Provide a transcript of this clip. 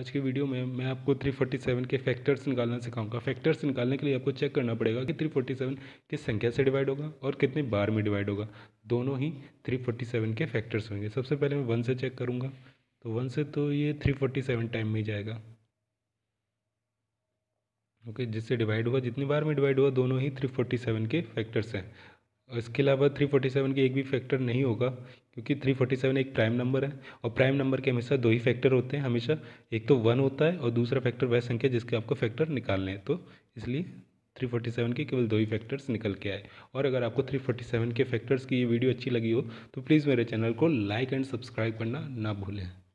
आज की वीडियो में मैं आपको 347 के फैक्टर्स निकालना सिखाऊंगा फैक्टर्स निकालने के लिए आपको चेक करना पड़ेगा कि 347 किस संख्या से डिवाइड होगा और कितने बार में डिवाइड होगा दोनों ही 347 के फैक्टर्स होंगे सबसे पहले मैं वन से चेक करूँगा तो वन से तो ये 347 टाइम में ही जाएगा ओके जिससे डिवाइड हुआ जितनी बार में डिवाइड हुआ दोनों ही थ्री के फैक्टर्स हैं और इसके अलावा थ्री फोर्टी सेवन की एक भी फैक्टर नहीं होगा क्योंकि थ्री फोर्टी सेवन एक प्राइम नंबर है और प्राइम नंबर के हमेशा दो ही फैक्टर होते हैं हमेशा एक तो वन होता है और दूसरा फैक्टर वह संख्या जिसके आपको फैक्टर निकालने हैं तो इसलिए थ्री फोर्टी सेवन के केवल दो ही फैक्टर्स निकल के आए और अगर आपको थ्री फोर्टी सेवन के फैक्टर्स की ये वीडियो अच्छी लगी हो तो प्लीज़ मेरे चैनल को लाइक एंड सब्सक्राइब करना ना भूलें